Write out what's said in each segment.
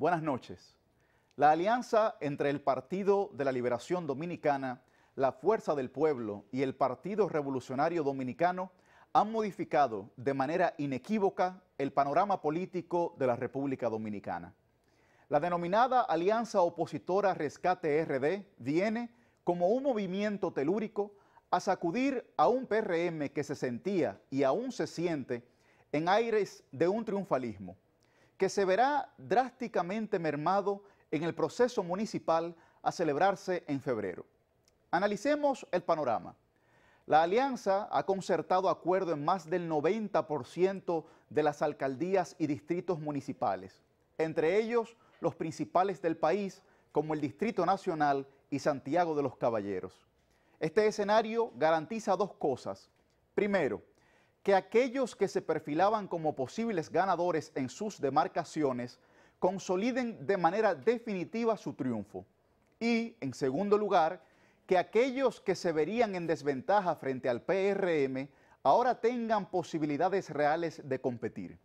Buenas noches. La alianza entre el Partido de la Liberación Dominicana, la Fuerza del Pueblo y el Partido Revolucionario Dominicano han modificado de manera inequívoca el panorama político de la República Dominicana. La denominada Alianza Opositora Rescate RD viene como un movimiento telúrico a sacudir a un PRM que se sentía y aún se siente en aires de un triunfalismo que se verá drásticamente mermado en el proceso municipal a celebrarse en febrero. Analicemos el panorama. La alianza ha concertado acuerdo en más del 90% de las alcaldías y distritos municipales, entre ellos los principales del país, como el Distrito Nacional y Santiago de los Caballeros. Este escenario garantiza dos cosas. Primero, que aquellos que se perfilaban como posibles ganadores en sus demarcaciones consoliden de manera definitiva su triunfo. Y, en segundo lugar, que aquellos que se verían en desventaja frente al PRM ahora tengan posibilidades reales de competir.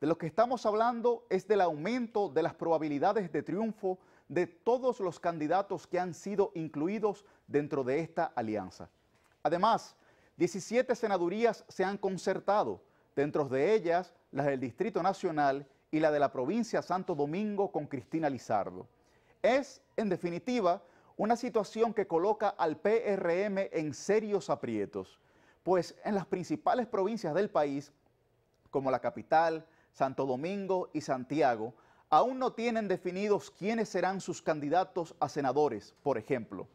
De lo que estamos hablando es del aumento de las probabilidades de triunfo de todos los candidatos que han sido incluidos dentro de esta alianza. Además, 17 senadurías se han concertado, dentro de ellas las del Distrito Nacional y la de la provincia Santo Domingo con Cristina Lizardo. Es, en definitiva, una situación que coloca al PRM en serios aprietos, pues en las principales provincias del país, como la capital, Santo Domingo y Santiago, aún no tienen definidos quiénes serán sus candidatos a senadores, por ejemplo.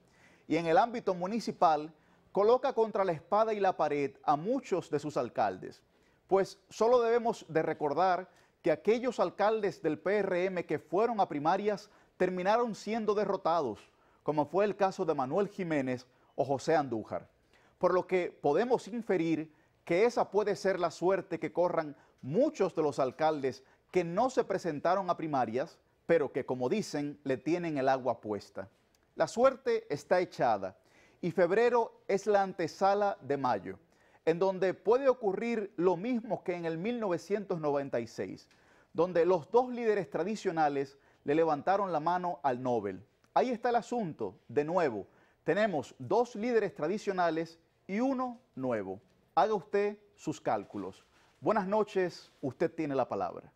Y en el ámbito municipal, coloca contra la espada y la pared a muchos de sus alcaldes, pues solo debemos de recordar que aquellos alcaldes del PRM que fueron a primarias terminaron siendo derrotados, como fue el caso de Manuel Jiménez o José Andújar, por lo que podemos inferir que esa puede ser la suerte que corran muchos de los alcaldes que no se presentaron a primarias, pero que como dicen le tienen el agua puesta. La suerte está echada y febrero es la antesala de mayo, en donde puede ocurrir lo mismo que en el 1996, donde los dos líderes tradicionales le levantaron la mano al Nobel. Ahí está el asunto, de nuevo, tenemos dos líderes tradicionales y uno nuevo. Haga usted sus cálculos. Buenas noches, usted tiene la palabra.